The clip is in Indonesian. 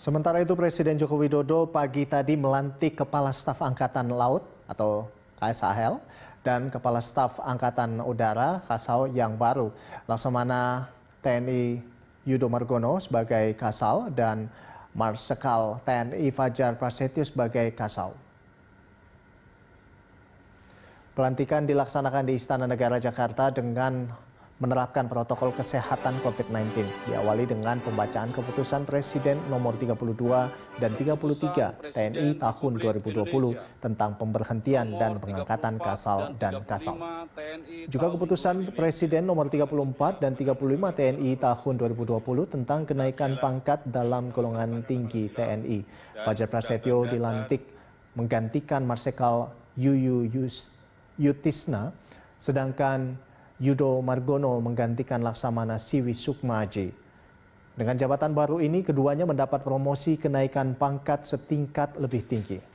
Sementara itu Presiden Joko Widodo pagi tadi melantik Kepala Staf Angkatan Laut atau KSAL dan Kepala Staf Angkatan Udara Kasau yang baru. Laksamana TNI Yudo Margono sebagai Kasau dan Marsikal TNI Fajar Prasetyo sebagai Kasau. Pelantikan dilaksanakan di Istana Negara Jakarta dengan menerapkan protokol kesehatan COVID-19. Diawali dengan pembacaan keputusan Presiden nomor 32 dan 33 TNI tahun 2020 tentang pemberhentian dan pengangkatan kasal dan kasal. Juga keputusan Presiden nomor 34 dan 35 TNI tahun 2020 tentang kenaikan pangkat dalam golongan tinggi TNI. Fajar Prasetyo dilantik menggantikan Marsikal Yuyu Yutisna, sedangkan Yudo Margono menggantikan Laksamana Siwi Sukmaji. Dengan jabatan baru ini, keduanya mendapat promosi kenaikan pangkat setingkat lebih tinggi.